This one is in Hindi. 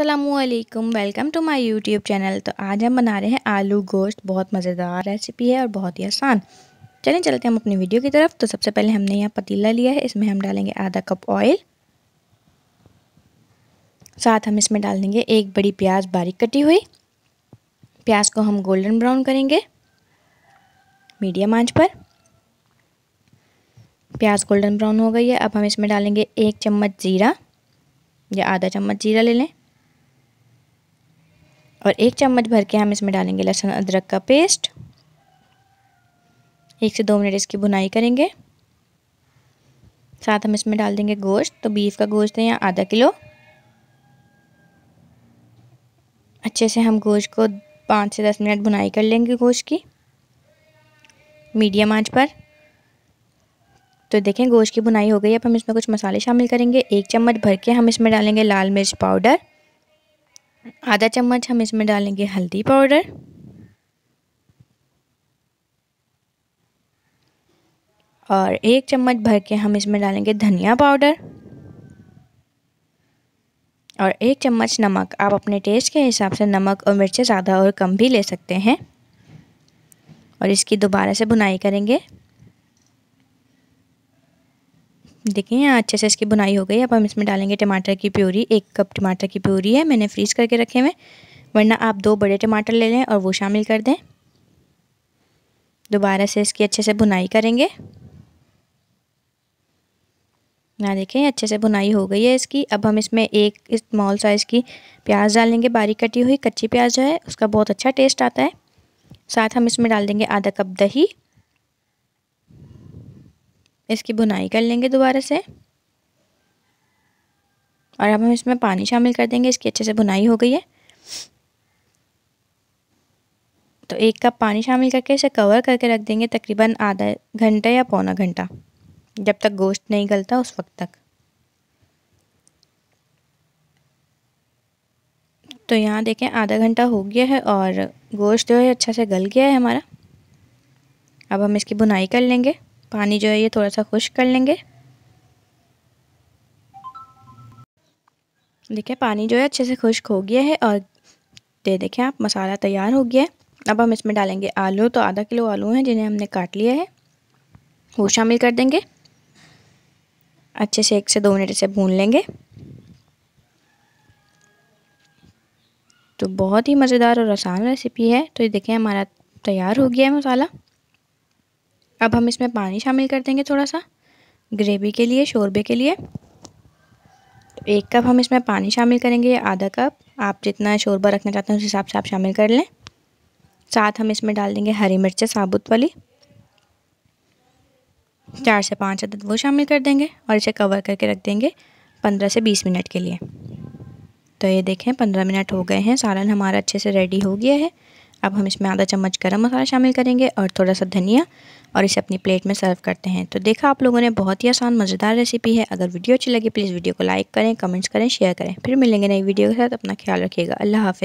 Aslam welcome to my YouTube channel तो आज हम बना रहे हैं आलू गोश्त बहुत मज़ेदार रेसिपी है और बहुत ही आसान चलें चलते हम अपनी वीडियो की तरफ तो सबसे पहले हमने यहाँ पतीला लिया है इसमें हम डालेंगे आधा कप ऑयल साथ हम इसमें डाल देंगे एक बड़ी प्याज बारीक कटी हुई प्याज को हम गोल्डन ब्राउन करेंगे मीडियम आंच पर प्याज गोल्डन ब्राउन हो गई है अब हम इसमें डालेंगे एक चम्मच ज़ीरा या आधा चम्मच जीरा ले लें और एक चम्मच भर के हम इसमें डालेंगे लहसुन अदरक का पेस्ट एक से दो मिनट इसकी भुनाई करेंगे साथ हम इसमें डाल देंगे गोश्त तो बीफ का गोश्त है यहाँ आधा किलो अच्छे से हम गोश्त को पाँच से दस मिनट भुनाई कर लेंगे गोश्त की मीडियम आंच पर तो देखें गोश्त की भुनाई हो गई अब हम इसमें कुछ मसाले शामिल करेंगे एक चम्मच भर के हम इसमें डालेंगे लाल मिर्च पाउडर आधा चम्मच हम इसमें डालेंगे हल्दी पाउडर और एक चम्मच भर के हम इसमें डालेंगे धनिया पाउडर और एक चम्मच नमक आप अपने टेस्ट के हिसाब से नमक और मिर्चें ज़्यादा और कम भी ले सकते हैं और इसकी दोबारा से बुनाई करेंगे देखिए यहाँ अच्छे से इसकी बुनाई हो गई अब हम इसमें डालेंगे टमाटर की प्योरी एक कप टमाटर की प्योरी है मैंने फ्रीज करके रखे हुए वरना आप दो बड़े टमाटर ले लें और वो शामिल कर दें दोबारा से इसकी अच्छे से बुनाई करेंगे ना देखें अच्छे से बुनाई हो गई है इसकी अब हम इसमें एक स्मॉल इस साइज़ की प्याज डालेंगे बारीक कटी हुई कच्ची प्याज जो है उसका बहुत अच्छा टेस्ट आता है साथ हम इसमें डाल देंगे आधा कप दही इसकी बुनाई कर लेंगे दोबारा से और अब हम इसमें पानी शामिल कर देंगे इसकी अच्छे से बुनाई हो गई है तो एक कप पानी शामिल करके इसे कवर करके रख देंगे तकरीबन आधा घंटा या पौना घंटा जब तक गोश्त नहीं गलता उस वक्त तक तो यहाँ देखें आधा घंटा हो गया है और गोश्त जो है अच्छा से गल गया है हमारा अब हम इसकी बुनाई कर लेंगे पानी जो है ये थोड़ा सा खुश कर लेंगे देखिए पानी जो है अच्छे से खुश्क हो गया है और दे देखें आप मसाला तैयार हो गया है अब हम इसमें डालेंगे आलू तो आधा किलो आलू हैं जिन्हें हमने काट लिया है वो शामिल कर देंगे अच्छे से एक से दो मिनट इसे भून लेंगे तो बहुत ही मज़ेदार और आसान रेसिपी है तो ये देखें हमारा तैयार हो गया है मसाला अब हम इसमें पानी शामिल कर देंगे थोड़ा सा ग्रेवी के लिए शोरबे के लिए तो एक कप हम इसमें पानी शामिल करेंगे आधा कप आप जितना शोरबा रखना चाहते हैं उस हिसाब से आप शामिल कर लें साथ हम इसमें डाल देंगे हरी मिर्चें साबुत वाली चार से पाँच अदद वो शामिल कर देंगे और इसे कवर करके रख देंगे पंद्रह से बीस मिनट के लिए तो ये देखें पंद्रह मिनट हो गए हैं सालन हमारा अच्छे से रेडी हो गया है अब हम इसमें आधा चम्मच गरम मसाला शामिल करेंगे और थोड़ा सा धनिया और इसे अपनी प्लेट में सर्व करते हैं तो देखा आप लोगों ने बहुत ही आसान मज़ेदार रेसिपी है अगर वीडियो अच्छी लगी प्लीज़ वीडियो को लाइक करें कमेंट्स करें शेयर करें फिर मिलेंगे नई वीडियो के साथ अपना ख्याल रखिएगा अल्लाह हाफ़